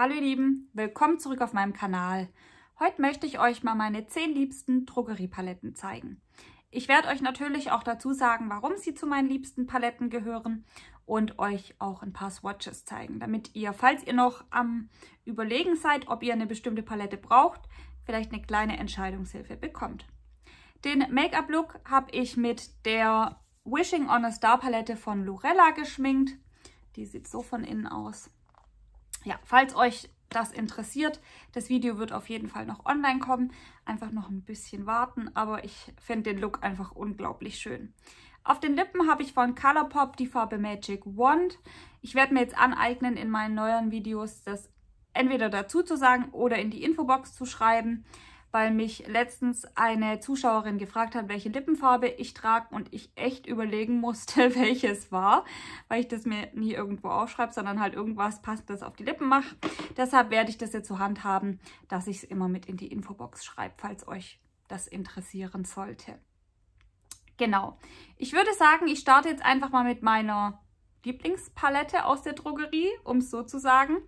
Hallo ihr Lieben, willkommen zurück auf meinem Kanal. Heute möchte ich euch mal meine 10 liebsten Drogeriepaletten zeigen. Ich werde euch natürlich auch dazu sagen, warum sie zu meinen liebsten Paletten gehören und euch auch ein paar Swatches zeigen, damit ihr, falls ihr noch am Überlegen seid, ob ihr eine bestimmte Palette braucht, vielleicht eine kleine Entscheidungshilfe bekommt. Den Make-up-Look habe ich mit der Wishing on a Star Palette von Lorella geschminkt. Die sieht so von innen aus ja, falls euch das interessiert, das Video wird auf jeden Fall noch online kommen. Einfach noch ein bisschen warten, aber ich finde den Look einfach unglaublich schön. Auf den Lippen habe ich von Colourpop die Farbe Magic Wand. Ich werde mir jetzt aneignen, in meinen neueren Videos das entweder dazu zu sagen oder in die Infobox zu schreiben weil mich letztens eine Zuschauerin gefragt hat, welche Lippenfarbe ich trage und ich echt überlegen musste, welches war, weil ich das mir nie irgendwo aufschreibe, sondern halt irgendwas passendes auf die Lippen mache. Deshalb werde ich das jetzt zur Hand haben, dass ich es immer mit in die Infobox schreibe, falls euch das interessieren sollte. Genau. Ich würde sagen, ich starte jetzt einfach mal mit meiner Lieblingspalette aus der Drogerie, um es so zu sagen.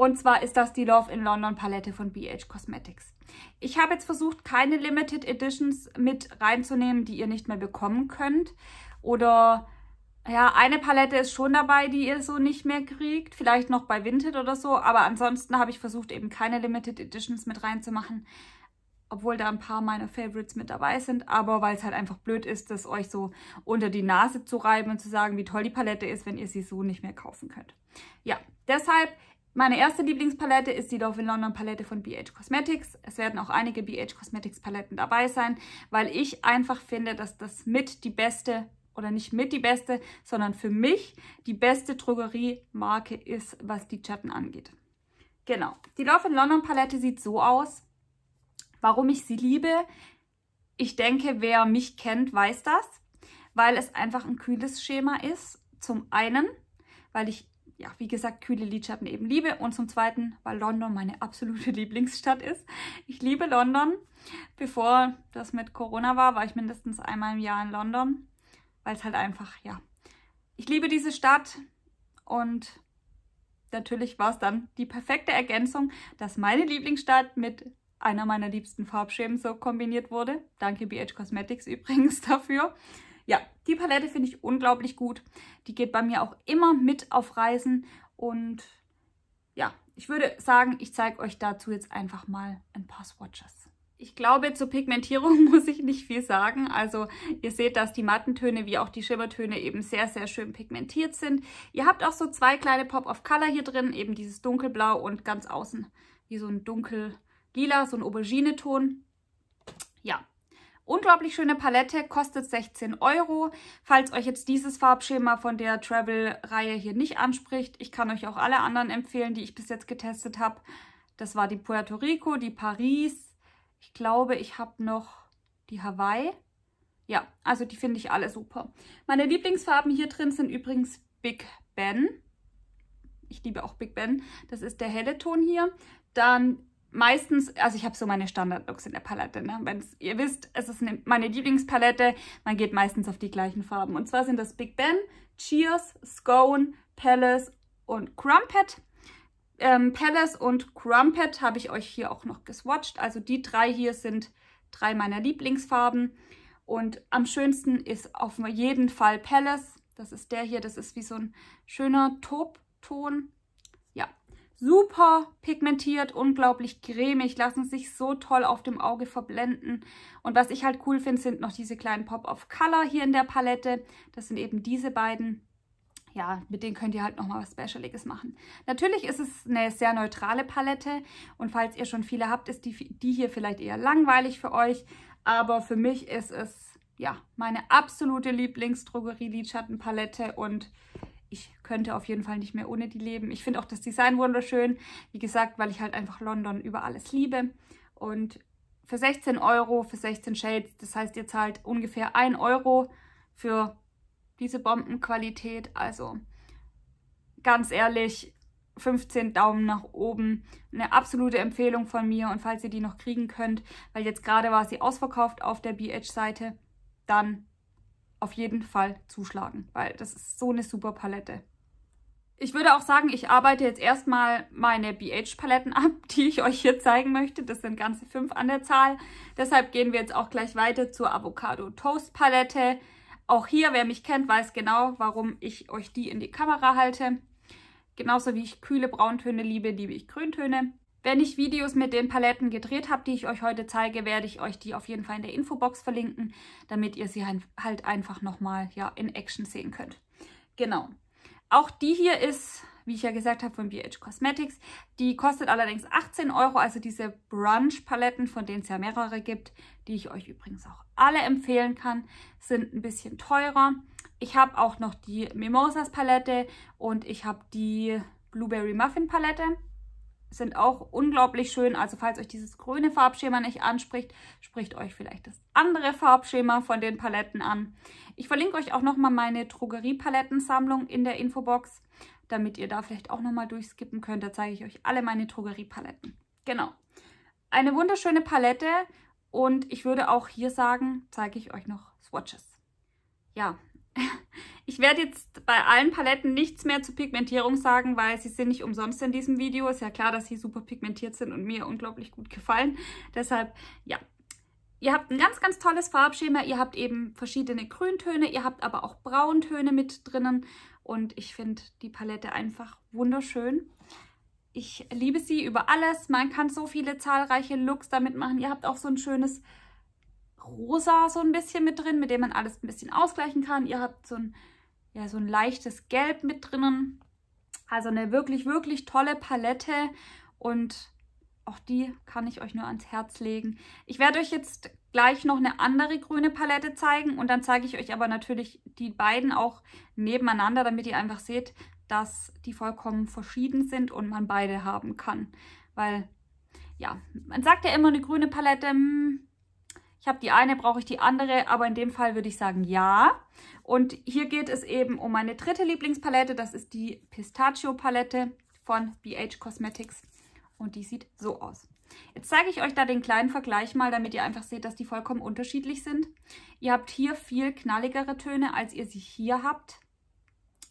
Und zwar ist das die Love in London Palette von BH Cosmetics. Ich habe jetzt versucht, keine Limited Editions mit reinzunehmen, die ihr nicht mehr bekommen könnt. Oder ja, eine Palette ist schon dabei, die ihr so nicht mehr kriegt. Vielleicht noch bei Vinted oder so. Aber ansonsten habe ich versucht, eben keine Limited Editions mit reinzumachen. Obwohl da ein paar meiner Favorites mit dabei sind. Aber weil es halt einfach blöd ist, das euch so unter die Nase zu reiben und zu sagen, wie toll die Palette ist, wenn ihr sie so nicht mehr kaufen könnt. Ja, deshalb meine erste Lieblingspalette ist die Love in London Palette von BH Cosmetics. Es werden auch einige BH Cosmetics Paletten dabei sein, weil ich einfach finde, dass das mit die beste oder nicht mit die beste, sondern für mich die beste Drogeriemarke ist, was die Schatten angeht. Genau. Die Love in London Palette sieht so aus. Warum ich sie liebe? Ich denke, wer mich kennt, weiß das, weil es einfach ein kühles Schema ist. Zum einen, weil ich ja, wie gesagt, kühle Lidschatten eben liebe. Und zum Zweiten, weil London meine absolute Lieblingsstadt ist. Ich liebe London. Bevor das mit Corona war, war ich mindestens einmal im Jahr in London, weil es halt einfach, ja, ich liebe diese Stadt und natürlich war es dann die perfekte Ergänzung, dass meine Lieblingsstadt mit einer meiner liebsten Farbschemen so kombiniert wurde. Danke BH Cosmetics übrigens dafür ja, die Palette finde ich unglaublich gut. Die geht bei mir auch immer mit auf Reisen und ja, ich würde sagen, ich zeige euch dazu jetzt einfach mal ein paar Swatches. Ich glaube, zur Pigmentierung muss ich nicht viel sagen. Also ihr seht, dass die Mattentöne wie auch die Schimmertöne eben sehr, sehr schön pigmentiert sind. Ihr habt auch so zwei kleine Pop of Color hier drin, eben dieses dunkelblau und ganz außen wie so ein dunkel lila, so ein Aubergineton. Unglaublich schöne Palette, kostet 16 Euro. Falls euch jetzt dieses Farbschema von der Travel-Reihe hier nicht anspricht, ich kann euch auch alle anderen empfehlen, die ich bis jetzt getestet habe. Das war die Puerto Rico, die Paris. Ich glaube, ich habe noch die Hawaii. Ja, also die finde ich alle super. Meine Lieblingsfarben hier drin sind übrigens Big Ben. Ich liebe auch Big Ben. Das ist der helle Ton hier. Dann meistens, also ich habe so meine Standard-Looks in der Palette. Ne? Wenn's, ihr wisst, es ist eine, meine Lieblingspalette. Man geht meistens auf die gleichen Farben. Und zwar sind das Big Ben, Cheers, Scone, Palace und Crumpet. Ähm, Palace und Crumpet habe ich euch hier auch noch geswatcht. Also die drei hier sind drei meiner Lieblingsfarben. Und am schönsten ist auf jeden Fall Palace. Das ist der hier, das ist wie so ein schöner Taubton super pigmentiert, unglaublich cremig, lassen sich so toll auf dem Auge verblenden. Und was ich halt cool finde, sind noch diese kleinen Pop of Color hier in der Palette. Das sind eben diese beiden. Ja, mit denen könnt ihr halt nochmal was Specialiges machen. Natürlich ist es eine sehr neutrale Palette und falls ihr schon viele habt, ist die, die hier vielleicht eher langweilig für euch. Aber für mich ist es, ja, meine absolute Lieblingsdrogerie-Lidschattenpalette und ich könnte auf jeden Fall nicht mehr ohne die leben. Ich finde auch das Design wunderschön, wie gesagt, weil ich halt einfach London über alles liebe. Und für 16 Euro, für 16 Shades, das heißt, ihr zahlt ungefähr 1 Euro für diese Bombenqualität. Also ganz ehrlich, 15 Daumen nach oben. Eine absolute Empfehlung von mir und falls ihr die noch kriegen könnt, weil jetzt gerade war sie ausverkauft auf der BH-Seite, dann auf jeden Fall zuschlagen, weil das ist so eine super Palette. Ich würde auch sagen, ich arbeite jetzt erstmal meine BH-Paletten ab, die ich euch hier zeigen möchte. Das sind ganze fünf an der Zahl. Deshalb gehen wir jetzt auch gleich weiter zur Avocado Toast Palette. Auch hier, wer mich kennt, weiß genau, warum ich euch die in die Kamera halte. Genauso wie ich kühle Brauntöne liebe, liebe ich Grüntöne. Wenn ich Videos mit den Paletten gedreht habe, die ich euch heute zeige, werde ich euch die auf jeden Fall in der Infobox verlinken, damit ihr sie halt einfach nochmal ja, in Action sehen könnt. Genau. Auch die hier ist, wie ich ja gesagt habe, von BH Cosmetics. Die kostet allerdings 18 Euro, also diese Brunch-Paletten, von denen es ja mehrere gibt, die ich euch übrigens auch alle empfehlen kann, sind ein bisschen teurer. Ich habe auch noch die Mimosas-Palette und ich habe die Blueberry Muffin-Palette sind auch unglaublich schön. Also falls euch dieses grüne Farbschema nicht anspricht, spricht euch vielleicht das andere Farbschema von den Paletten an. Ich verlinke euch auch nochmal meine Drogerie-Palettensammlung in der Infobox, damit ihr da vielleicht auch nochmal durchskippen könnt. Da zeige ich euch alle meine Drogerie-Paletten. Genau. Eine wunderschöne Palette und ich würde auch hier sagen, zeige ich euch noch Swatches. Ja, ich werde jetzt bei allen Paletten nichts mehr zur Pigmentierung sagen, weil sie sind nicht umsonst in diesem Video. Ist ja klar, dass sie super pigmentiert sind und mir unglaublich gut gefallen. Deshalb, ja, Ihr habt ein ganz, ganz tolles Farbschema. Ihr habt eben verschiedene Grüntöne, ihr habt aber auch Brauntöne mit drinnen. Und ich finde die Palette einfach wunderschön. Ich liebe sie über alles. Man kann so viele zahlreiche Looks damit machen. Ihr habt auch so ein schönes Rosa so ein bisschen mit drin, mit dem man alles ein bisschen ausgleichen kann. Ihr habt so ein, ja, so ein leichtes Gelb mit drinnen. Also eine wirklich, wirklich tolle Palette und auch die kann ich euch nur ans Herz legen. Ich werde euch jetzt gleich noch eine andere grüne Palette zeigen und dann zeige ich euch aber natürlich die beiden auch nebeneinander, damit ihr einfach seht, dass die vollkommen verschieden sind und man beide haben kann. Weil, ja, man sagt ja immer eine grüne Palette, hm, ich habe die eine, brauche ich die andere, aber in dem Fall würde ich sagen ja. Und hier geht es eben um meine dritte Lieblingspalette. Das ist die Pistachio-Palette von BH Cosmetics. Und die sieht so aus. Jetzt zeige ich euch da den kleinen Vergleich mal, damit ihr einfach seht, dass die vollkommen unterschiedlich sind. Ihr habt hier viel knalligere Töne, als ihr sie hier habt.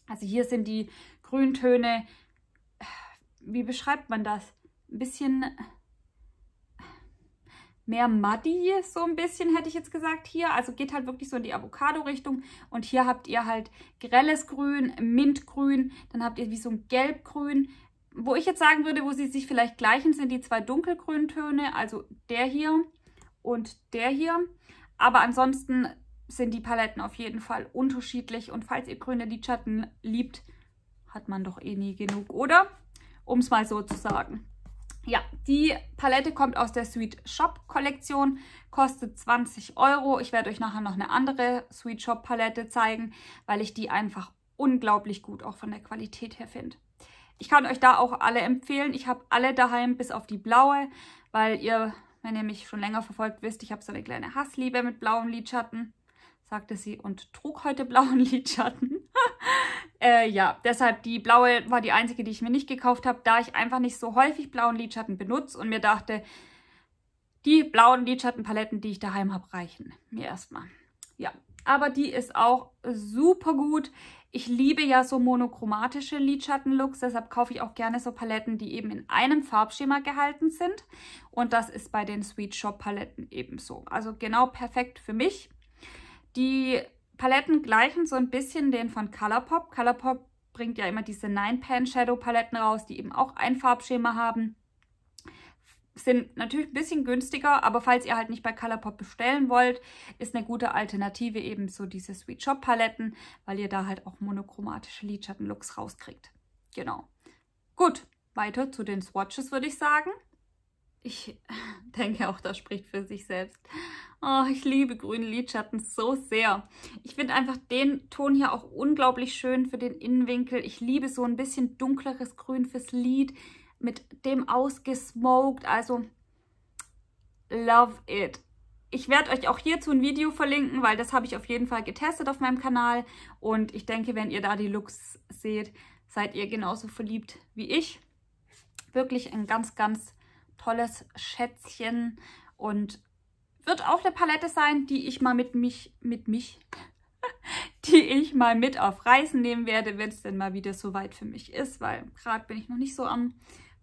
Also hier sind die Grüntöne, wie beschreibt man das? Ein bisschen mehr muddy, so ein bisschen hätte ich jetzt gesagt hier. Also geht halt wirklich so in die Avocado-Richtung. Und hier habt ihr halt grelles Grün, Mintgrün, dann habt ihr wie so ein Gelbgrün. Wo ich jetzt sagen würde, wo sie sich vielleicht gleichen, sind die zwei dunkelgrünen Töne, also der hier und der hier. Aber ansonsten sind die Paletten auf jeden Fall unterschiedlich. Und falls ihr grüne Lidschatten liebt, hat man doch eh nie genug, oder? Um es mal so zu sagen. Ja, die Palette kommt aus der Sweet Shop Kollektion, kostet 20 Euro. Ich werde euch nachher noch eine andere Sweet Shop Palette zeigen, weil ich die einfach unglaublich gut auch von der Qualität her finde. Ich kann euch da auch alle empfehlen. Ich habe alle daheim, bis auf die blaue, weil ihr, wenn ihr mich schon länger verfolgt, wisst, ich habe so eine kleine Hassliebe mit blauen Lidschatten, sagte sie und trug heute blauen Lidschatten. Äh, ja, deshalb die blaue war die einzige, die ich mir nicht gekauft habe, da ich einfach nicht so häufig blauen Lidschatten benutze und mir dachte, die blauen Lidschattenpaletten, die ich daheim habe, reichen mir erstmal. Ja, aber die ist auch super gut. Ich liebe ja so monochromatische Lidschattenlooks, deshalb kaufe ich auch gerne so Paletten, die eben in einem Farbschema gehalten sind. Und das ist bei den Sweet Shop Paletten ebenso. Also genau perfekt für mich. Die Paletten gleichen so ein bisschen den von Colourpop. Colourpop bringt ja immer diese Nine pan shadow paletten raus, die eben auch ein Farbschema haben. Sind natürlich ein bisschen günstiger, aber falls ihr halt nicht bei Colourpop bestellen wollt, ist eine gute Alternative eben so diese Sweet Shop Paletten, weil ihr da halt auch monochromatische Lidschattenlooks rauskriegt. Genau. Gut, weiter zu den Swatches würde ich sagen. Ich denke auch, das spricht für sich selbst. Oh, ich liebe grüne Lidschatten so sehr. Ich finde einfach den Ton hier auch unglaublich schön für den Innenwinkel. Ich liebe so ein bisschen dunkleres Grün fürs Lid mit dem ausgesmoked. Also, love it. Ich werde euch auch hierzu ein Video verlinken, weil das habe ich auf jeden Fall getestet auf meinem Kanal. Und ich denke, wenn ihr da die Looks seht, seid ihr genauso verliebt wie ich. Wirklich ein ganz, ganz tolles Schätzchen und wird auch eine Palette sein, die ich mal mit mich, mit mich, die ich mal mit auf Reisen nehmen werde, wenn es denn mal wieder so weit für mich ist, weil gerade bin ich noch nicht so am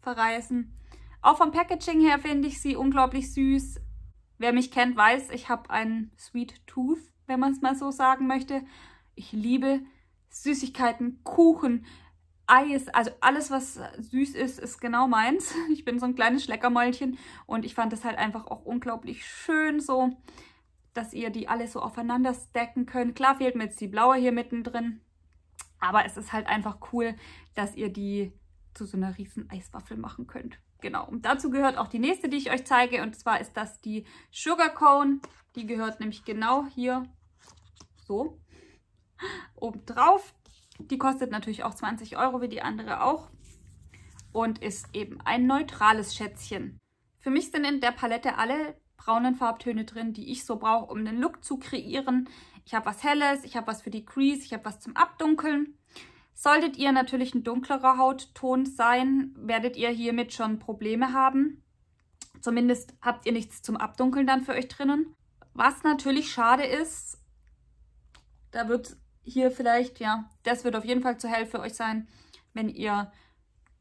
Verreisen. Auch vom Packaging her finde ich sie unglaublich süß. Wer mich kennt, weiß, ich habe einen Sweet Tooth, wenn man es mal so sagen möchte. Ich liebe Süßigkeiten, Kuchen, Eis, also alles, was süß ist, ist genau meins. Ich bin so ein kleines Schleckermäulchen und ich fand es halt einfach auch unglaublich schön so, dass ihr die alle so aufeinander stacken könnt. Klar fehlt mir jetzt die blaue hier mittendrin, aber es ist halt einfach cool, dass ihr die zu so einer riesen Eiswaffel machen könnt. Genau, und dazu gehört auch die nächste, die ich euch zeige und zwar ist das die Sugar Cone. Die gehört nämlich genau hier so oben drauf. Die kostet natürlich auch 20 Euro, wie die andere auch. Und ist eben ein neutrales Schätzchen. Für mich sind in der Palette alle braunen Farbtöne drin, die ich so brauche, um einen Look zu kreieren. Ich habe was Helles, ich habe was für die Crease, ich habe was zum Abdunkeln. Solltet ihr natürlich ein dunklerer Hautton sein, werdet ihr hiermit schon Probleme haben. Zumindest habt ihr nichts zum Abdunkeln dann für euch drinnen. Was natürlich schade ist, da wird hier vielleicht, ja, das wird auf jeden Fall zur Hilfe für euch sein, wenn ihr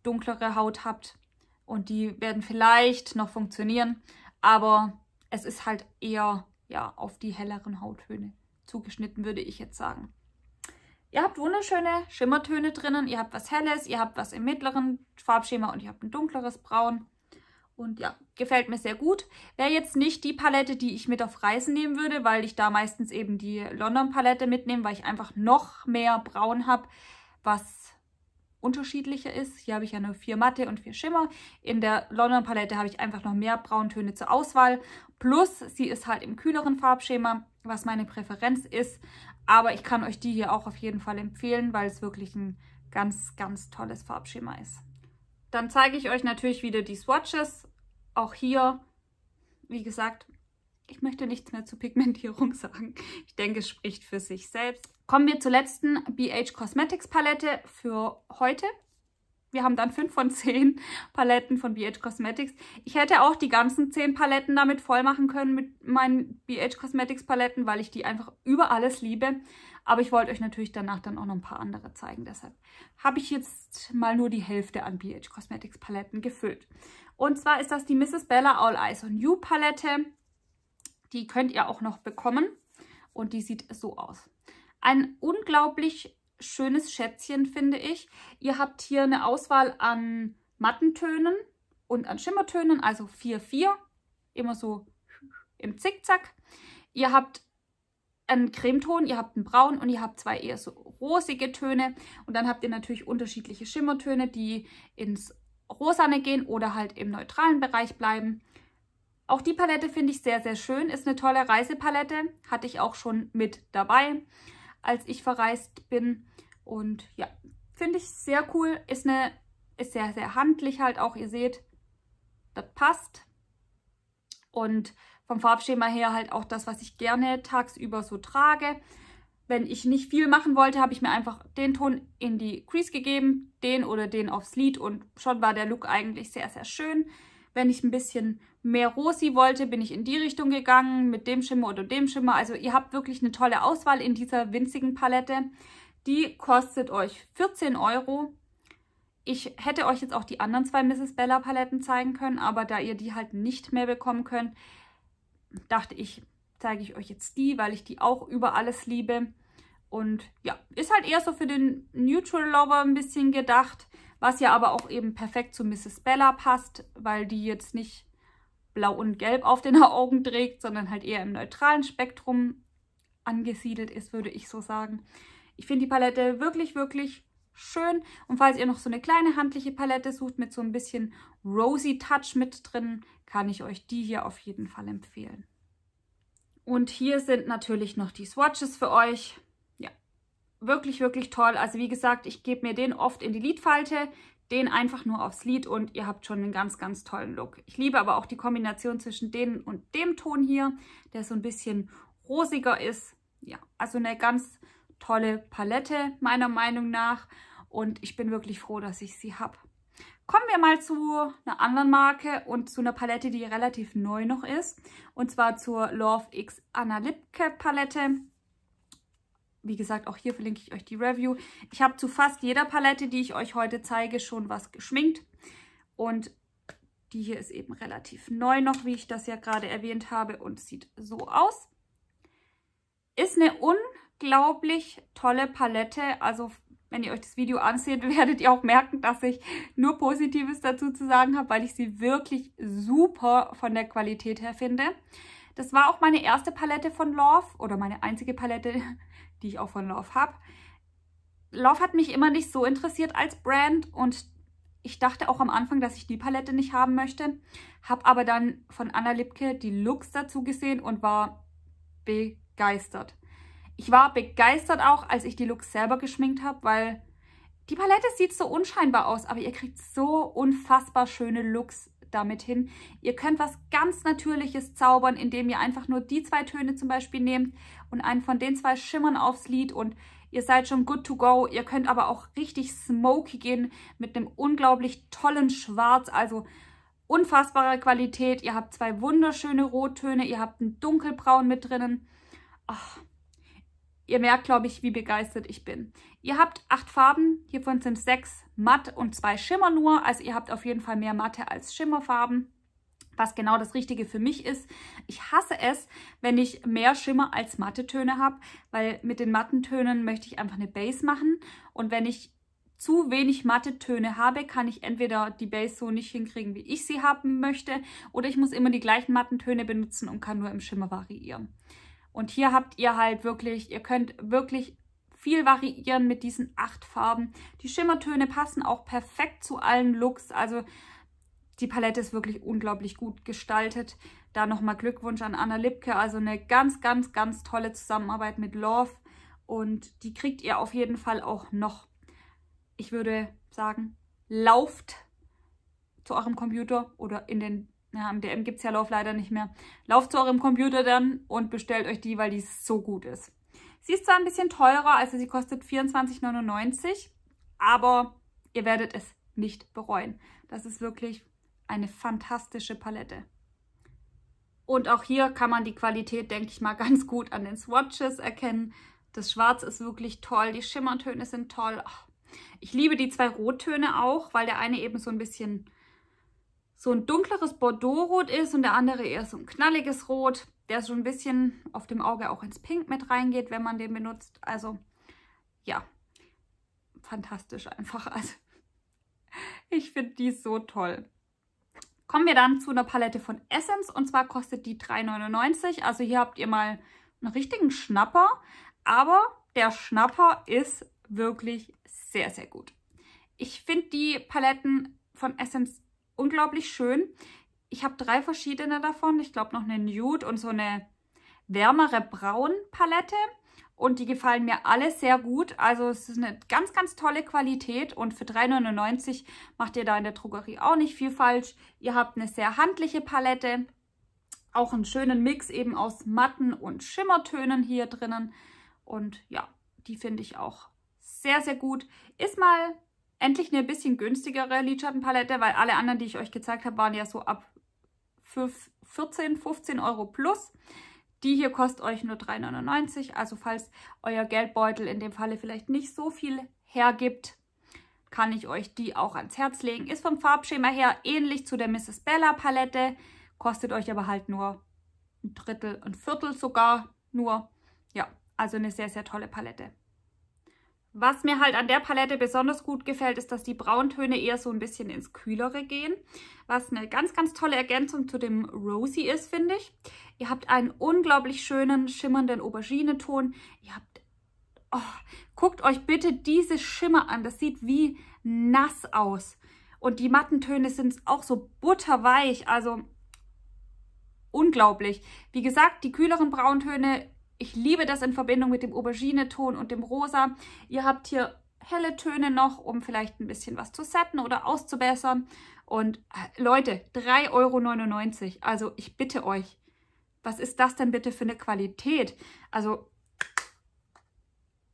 dunklere Haut habt. Und die werden vielleicht noch funktionieren, aber es ist halt eher ja, auf die helleren Hauttöne zugeschnitten, würde ich jetzt sagen. Ihr habt wunderschöne Schimmertöne drinnen, ihr habt was Helles, ihr habt was im mittleren Farbschema und ihr habt ein dunkleres Braun. Und ja, gefällt mir sehr gut. Wäre jetzt nicht die Palette, die ich mit auf Reisen nehmen würde, weil ich da meistens eben die London-Palette mitnehme, weil ich einfach noch mehr Braun habe, was unterschiedlicher ist. Hier habe ich ja nur vier Matte und vier Schimmer. In der London-Palette habe ich einfach noch mehr Brauntöne zur Auswahl. Plus, sie ist halt im kühleren Farbschema, was meine Präferenz ist. Aber ich kann euch die hier auch auf jeden Fall empfehlen, weil es wirklich ein ganz, ganz tolles Farbschema ist. Dann zeige ich euch natürlich wieder die Swatches. Auch hier, wie gesagt, ich möchte nichts mehr zur Pigmentierung sagen. Ich denke, es spricht für sich selbst. Kommen wir zur letzten BH Cosmetics Palette für heute. Wir haben dann 5 von 10 Paletten von BH Cosmetics. Ich hätte auch die ganzen 10 Paletten damit voll machen können mit meinen BH Cosmetics Paletten, weil ich die einfach über alles liebe. Aber ich wollte euch natürlich danach dann auch noch ein paar andere zeigen. Deshalb habe ich jetzt mal nur die Hälfte an BH Cosmetics Paletten gefüllt. Und zwar ist das die Mrs. Bella All Eyes on You Palette. Die könnt ihr auch noch bekommen. Und die sieht so aus. Ein unglaublich schönes Schätzchen, finde ich. Ihr habt hier eine Auswahl an matten Tönen und an Schimmertönen, also 4-4. Immer so im Zickzack. Ihr habt einen Cremeton, ihr habt einen Braun und ihr habt zwei eher so rosige Töne. Und dann habt ihr natürlich unterschiedliche Schimmertöne, die ins Rosane gehen oder halt im neutralen Bereich bleiben. Auch die Palette finde ich sehr, sehr schön. Ist eine tolle Reisepalette. Hatte ich auch schon mit dabei, als ich verreist bin. Und ja, finde ich sehr cool. Ist, eine, ist sehr, sehr handlich halt auch. Ihr seht, das passt. Und vom Farbschema her halt auch das, was ich gerne tagsüber so trage. Wenn ich nicht viel machen wollte, habe ich mir einfach den Ton in die Crease gegeben, den oder den aufs Lid und schon war der Look eigentlich sehr, sehr schön. Wenn ich ein bisschen mehr Rosi wollte, bin ich in die Richtung gegangen mit dem Schimmer oder dem Schimmer. Also ihr habt wirklich eine tolle Auswahl in dieser winzigen Palette. Die kostet euch 14 Euro. Ich hätte euch jetzt auch die anderen zwei Mrs. Bella Paletten zeigen können, aber da ihr die halt nicht mehr bekommen könnt, dachte ich, zeige ich euch jetzt die, weil ich die auch über alles liebe. Und ja, ist halt eher so für den Neutral Lover ein bisschen gedacht, was ja aber auch eben perfekt zu Mrs. Bella passt, weil die jetzt nicht blau und gelb auf den Augen trägt, sondern halt eher im neutralen Spektrum angesiedelt ist, würde ich so sagen. Ich finde die Palette wirklich, wirklich schön. Und falls ihr noch so eine kleine handliche Palette sucht mit so ein bisschen Rosy Touch mit drin, kann ich euch die hier auf jeden Fall empfehlen. Und hier sind natürlich noch die Swatches für euch. Ja, wirklich, wirklich toll. Also wie gesagt, ich gebe mir den oft in die Lidfalte, den einfach nur aufs Lid und ihr habt schon einen ganz, ganz tollen Look. Ich liebe aber auch die Kombination zwischen dem und dem Ton hier, der so ein bisschen rosiger ist. Ja, also eine ganz tolle Palette meiner Meinung nach und ich bin wirklich froh, dass ich sie habe. Kommen wir mal zu einer anderen Marke und zu einer Palette, die relativ neu noch ist. Und zwar zur Love X Anna Lipke Palette. Wie gesagt, auch hier verlinke ich euch die Review. Ich habe zu fast jeder Palette, die ich euch heute zeige, schon was geschminkt. Und die hier ist eben relativ neu noch, wie ich das ja gerade erwähnt habe und sieht so aus. Ist eine unglaublich tolle Palette, also wenn ihr euch das Video anseht, werdet ihr auch merken, dass ich nur Positives dazu zu sagen habe, weil ich sie wirklich super von der Qualität her finde. Das war auch meine erste Palette von Love oder meine einzige Palette, die ich auch von Love habe. Love hat mich immer nicht so interessiert als Brand und ich dachte auch am Anfang, dass ich die Palette nicht haben möchte. Habe aber dann von Anna Lipke die Looks dazu gesehen und war begeistert. Ich war begeistert auch, als ich die Looks selber geschminkt habe, weil die Palette sieht so unscheinbar aus, aber ihr kriegt so unfassbar schöne Looks damit hin. Ihr könnt was ganz Natürliches zaubern, indem ihr einfach nur die zwei Töne zum Beispiel nehmt und einen von den zwei Schimmern aufs Lid und ihr seid schon good to go. Ihr könnt aber auch richtig smoky gehen mit einem unglaublich tollen Schwarz, also unfassbare Qualität. Ihr habt zwei wunderschöne Rottöne, ihr habt einen dunkelbraun mit drinnen. Ach, Ihr merkt, glaube ich, wie begeistert ich bin. Ihr habt acht Farben, hiervon sind sechs matt und zwei Schimmer nur. Also ihr habt auf jeden Fall mehr Matte als Schimmerfarben, was genau das Richtige für mich ist. Ich hasse es, wenn ich mehr Schimmer als matte Töne habe, weil mit den matten Tönen möchte ich einfach eine Base machen. Und wenn ich zu wenig matte Töne habe, kann ich entweder die Base so nicht hinkriegen, wie ich sie haben möchte, oder ich muss immer die gleichen matten Töne benutzen und kann nur im Schimmer variieren. Und hier habt ihr halt wirklich, ihr könnt wirklich viel variieren mit diesen acht Farben. Die Schimmertöne passen auch perfekt zu allen Looks. Also die Palette ist wirklich unglaublich gut gestaltet. Da nochmal Glückwunsch an Anna Lipke. Also eine ganz, ganz, ganz tolle Zusammenarbeit mit Love. Und die kriegt ihr auf jeden Fall auch noch. Ich würde sagen, lauft zu eurem Computer oder in den ja, MDM gibt es ja Lauf leider nicht mehr. Lauft zu eurem Computer dann und bestellt euch die, weil die so gut ist. Sie ist zwar ein bisschen teurer, also sie kostet 24,99, aber ihr werdet es nicht bereuen. Das ist wirklich eine fantastische Palette. Und auch hier kann man die Qualität, denke ich mal, ganz gut an den Swatches erkennen. Das Schwarz ist wirklich toll, die Schimmertöne sind toll. Ich liebe die zwei Rottöne auch, weil der eine eben so ein bisschen so ein dunkleres Bordeaux-Rot ist und der andere eher so ein knalliges Rot, der so ein bisschen auf dem Auge auch ins Pink mit reingeht, wenn man den benutzt. Also ja, fantastisch einfach. Also ich finde die so toll. Kommen wir dann zu einer Palette von Essence und zwar kostet die 3,99. Also hier habt ihr mal einen richtigen Schnapper, aber der Schnapper ist wirklich sehr, sehr gut. Ich finde die Paletten von Essence unglaublich schön. Ich habe drei verschiedene davon. Ich glaube noch eine Nude und so eine wärmere Braun-Palette. Und die gefallen mir alle sehr gut. Also es ist eine ganz, ganz tolle Qualität. Und für 3,99 macht ihr da in der Drogerie auch nicht viel falsch. Ihr habt eine sehr handliche Palette. Auch einen schönen Mix eben aus matten und Schimmertönen hier drinnen. Und ja, die finde ich auch sehr, sehr gut. Ist mal endlich eine bisschen günstigere Lidschattenpalette, weil alle anderen, die ich euch gezeigt habe, waren ja so ab 14, 15 Euro plus. Die hier kostet euch nur 3,99. Also falls euer Geldbeutel in dem Falle vielleicht nicht so viel hergibt, kann ich euch die auch ans Herz legen. Ist vom Farbschema her ähnlich zu der Mrs. Bella Palette, kostet euch aber halt nur ein Drittel, ein Viertel sogar nur. Ja, also eine sehr, sehr tolle Palette. Was mir halt an der Palette besonders gut gefällt, ist, dass die Brauntöne eher so ein bisschen ins Kühlere gehen, was eine ganz, ganz tolle Ergänzung zu dem Rosy ist, finde ich. Ihr habt einen unglaublich schönen, schimmernden Aubergineton. Ihr habt... Oh, guckt euch bitte diese Schimmer an. Das sieht wie nass aus. Und die matten Töne sind auch so butterweich, also unglaublich. Wie gesagt, die kühleren Brauntöne ich liebe das in Verbindung mit dem Aubergine-Ton und dem Rosa. Ihr habt hier helle Töne noch, um vielleicht ein bisschen was zu setten oder auszubessern. Und äh, Leute, 3,99 Euro. Also ich bitte euch, was ist das denn bitte für eine Qualität? Also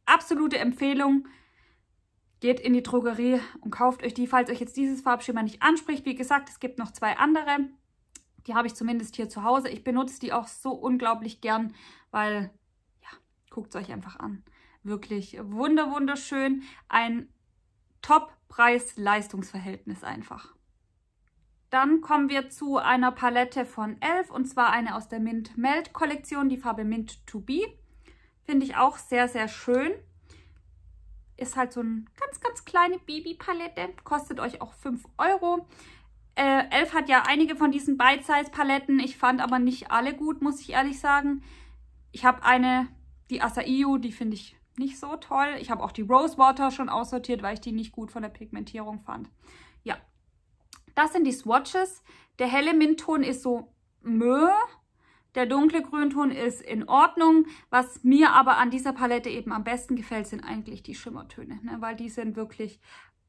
absolute Empfehlung. Geht in die Drogerie und kauft euch die, falls euch jetzt dieses Farbschema nicht anspricht. Wie gesagt, es gibt noch zwei andere. Die habe ich zumindest hier zu Hause. Ich benutze die auch so unglaublich gern weil, ja, guckt es euch einfach an. Wirklich wunder, wunderschön. Ein Top-Preis-Leistungsverhältnis einfach. Dann kommen wir zu einer Palette von Elf und zwar eine aus der Mint Melt Kollektion, die Farbe Mint to Be. Finde ich auch sehr, sehr schön. Ist halt so eine ganz, ganz kleine Baby-Palette. Kostet euch auch 5 Euro. Äh, Elf hat ja einige von diesen Bite-Size-Paletten. Ich fand aber nicht alle gut, muss ich ehrlich sagen. Ich habe eine, die Asaiu, die finde ich nicht so toll. Ich habe auch die Rosewater schon aussortiert, weil ich die nicht gut von der Pigmentierung fand. Ja, das sind die Swatches. Der helle Mintton ist so mö. Der dunkle Grünton ist in Ordnung. Was mir aber an dieser Palette eben am besten gefällt, sind eigentlich die Schimmertöne, ne? weil die sind wirklich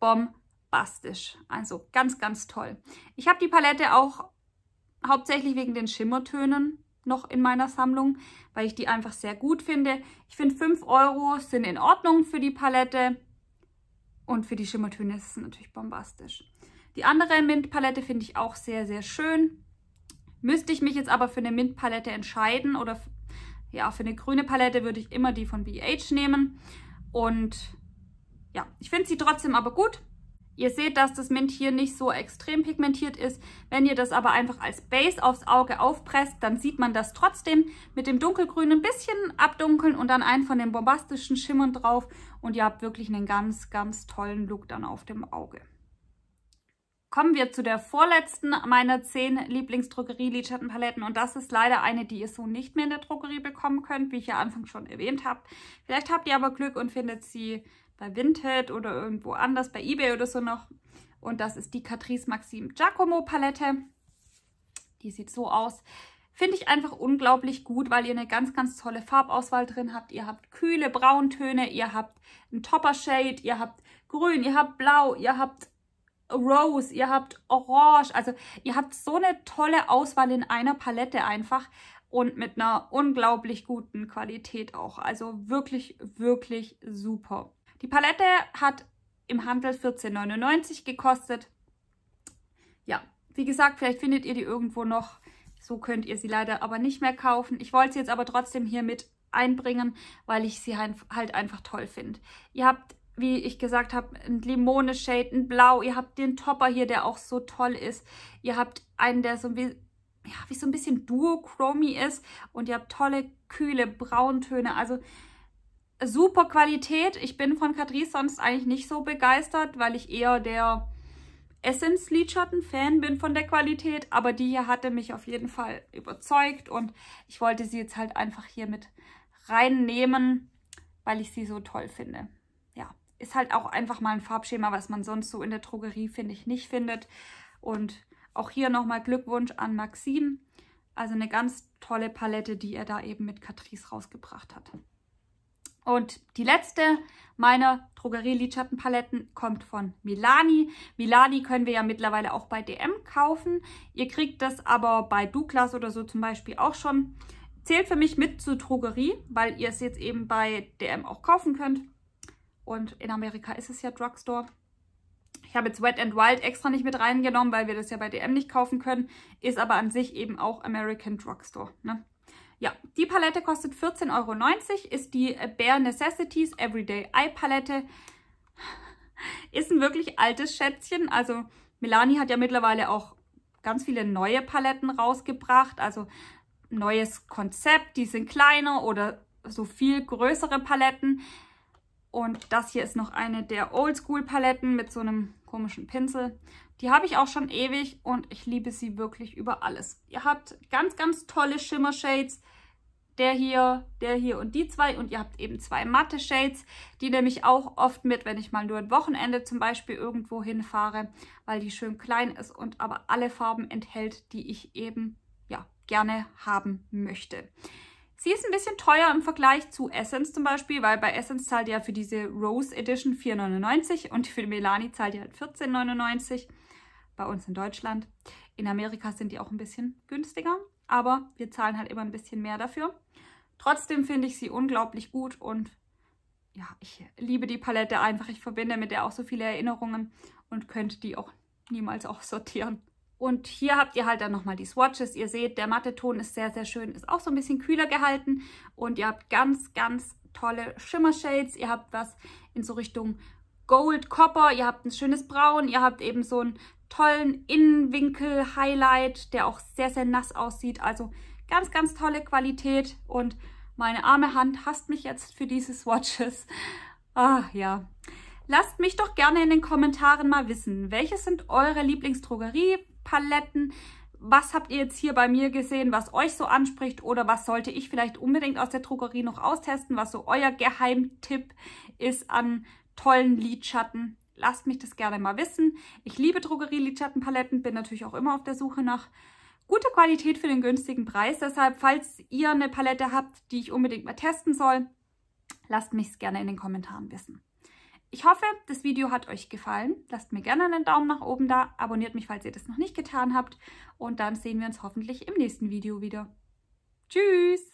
bombastisch. Also ganz, ganz toll. Ich habe die Palette auch hauptsächlich wegen den Schimmertönen noch in meiner Sammlung, weil ich die einfach sehr gut finde. Ich finde 5 Euro sind in Ordnung für die Palette und für die Schimmertöne ist es natürlich bombastisch. Die andere Mint-Palette finde ich auch sehr, sehr schön. Müsste ich mich jetzt aber für eine Mint-Palette entscheiden oder ja, für eine grüne Palette würde ich immer die von BH nehmen. Und ja, ich finde sie trotzdem aber gut. Ihr seht, dass das Mint hier nicht so extrem pigmentiert ist. Wenn ihr das aber einfach als Base aufs Auge aufpresst, dann sieht man das trotzdem mit dem Dunkelgrün ein bisschen abdunkeln und dann einen von den bombastischen Schimmern drauf. Und ihr habt wirklich einen ganz, ganz tollen Look dann auf dem Auge. Kommen wir zu der vorletzten meiner zehn Lieblingsdruckerie Lidschattenpaletten und das ist leider eine, die ihr so nicht mehr in der Drogerie bekommen könnt, wie ich ja anfangs schon erwähnt habe. Vielleicht habt ihr aber Glück und findet sie bei Vinted oder irgendwo anders, bei Ebay oder so noch. Und das ist die Catrice Maxim Giacomo Palette. Die sieht so aus. Finde ich einfach unglaublich gut, weil ihr eine ganz, ganz tolle Farbauswahl drin habt. Ihr habt kühle Brauntöne, ihr habt einen Topper-Shade, ihr habt grün, ihr habt blau, ihr habt Rose, ihr habt Orange. Also ihr habt so eine tolle Auswahl in einer Palette einfach und mit einer unglaublich guten Qualität auch. Also wirklich, wirklich super. Die Palette hat im Handel 14,99 gekostet. Ja, wie gesagt, vielleicht findet ihr die irgendwo noch. So könnt ihr sie leider aber nicht mehr kaufen. Ich wollte sie jetzt aber trotzdem hier mit einbringen, weil ich sie halt einfach toll finde. Ihr habt, wie ich gesagt habe, ein Limone-Shade, ein Blau. Ihr habt den Topper hier, der auch so toll ist. Ihr habt einen, der so wie, ja, wie so ein bisschen duo duochromy ist. Und ihr habt tolle, kühle Brauntöne. Also super Qualität. Ich bin von Catrice sonst eigentlich nicht so begeistert, weil ich eher der Essence Lidschatten-Fan bin von der Qualität. Aber die hier hatte mich auf jeden Fall überzeugt und ich wollte sie jetzt halt einfach hier mit reinnehmen, weil ich sie so toll finde. Ja, ist halt auch einfach mal ein Farbschema, was man sonst so in der Drogerie, finde ich, nicht findet. Und auch hier nochmal Glückwunsch an Maxim. Also eine ganz tolle Palette, die er da eben mit Catrice rausgebracht hat. Und die letzte meiner Drogerie-Lidschattenpaletten kommt von Milani. Milani können wir ja mittlerweile auch bei DM kaufen. Ihr kriegt das aber bei Douglas oder so zum Beispiel auch schon. Zählt für mich mit zur Drogerie, weil ihr es jetzt eben bei DM auch kaufen könnt. Und in Amerika ist es ja Drugstore. Ich habe jetzt Wet and Wild extra nicht mit reingenommen, weil wir das ja bei DM nicht kaufen können. Ist aber an sich eben auch American Drugstore. Ne? Ja, die Palette kostet 14,90 Euro, ist die Bare Necessities Everyday Eye Palette. Ist ein wirklich altes Schätzchen. Also Melanie hat ja mittlerweile auch ganz viele neue Paletten rausgebracht. Also neues Konzept, die sind kleiner oder so viel größere Paletten. Und das hier ist noch eine der Oldschool-Paletten mit so einem komischen Pinsel. Die habe ich auch schon ewig und ich liebe sie wirklich über alles. Ihr habt ganz, ganz tolle Shimmer-Shades der hier, der hier und die zwei. Und ihr habt eben zwei matte Shades. Die nehme ich auch oft mit, wenn ich mal nur ein Wochenende zum Beispiel irgendwo hinfahre, weil die schön klein ist und aber alle Farben enthält, die ich eben ja gerne haben möchte. Sie ist ein bisschen teuer im Vergleich zu Essence zum Beispiel, weil bei Essence zahlt ihr ja für diese Rose Edition 4,99 und für Melanie zahlt ihr halt 14,99 bei uns in Deutschland. In Amerika sind die auch ein bisschen günstiger aber wir zahlen halt immer ein bisschen mehr dafür. Trotzdem finde ich sie unglaublich gut und ja, ich liebe die Palette einfach. Ich verbinde mit der auch so viele Erinnerungen und könnte die auch niemals auch sortieren. Und hier habt ihr halt dann nochmal die Swatches. Ihr seht, der matte Ton ist sehr, sehr schön. Ist auch so ein bisschen kühler gehalten. Und ihr habt ganz, ganz tolle Shimmer-Shades. Ihr habt was in so Richtung Gold, Copper. Ihr habt ein schönes Braun. Ihr habt eben so ein tollen Innenwinkel-Highlight, der auch sehr, sehr nass aussieht. Also ganz, ganz tolle Qualität und meine arme Hand hasst mich jetzt für diese Swatches. Ah ja. Lasst mich doch gerne in den Kommentaren mal wissen, welche sind eure Lieblingsdrogeriepaletten? Was habt ihr jetzt hier bei mir gesehen, was euch so anspricht oder was sollte ich vielleicht unbedingt aus der Drogerie noch austesten, was so euer Geheimtipp ist an tollen Lidschatten? lasst mich das gerne mal wissen. Ich liebe Drogerie-Lidschattenpaletten, bin natürlich auch immer auf der Suche nach guter Qualität für den günstigen Preis. Deshalb, falls ihr eine Palette habt, die ich unbedingt mal testen soll, lasst mich es gerne in den Kommentaren wissen. Ich hoffe, das Video hat euch gefallen. Lasst mir gerne einen Daumen nach oben da, abonniert mich, falls ihr das noch nicht getan habt und dann sehen wir uns hoffentlich im nächsten Video wieder. Tschüss!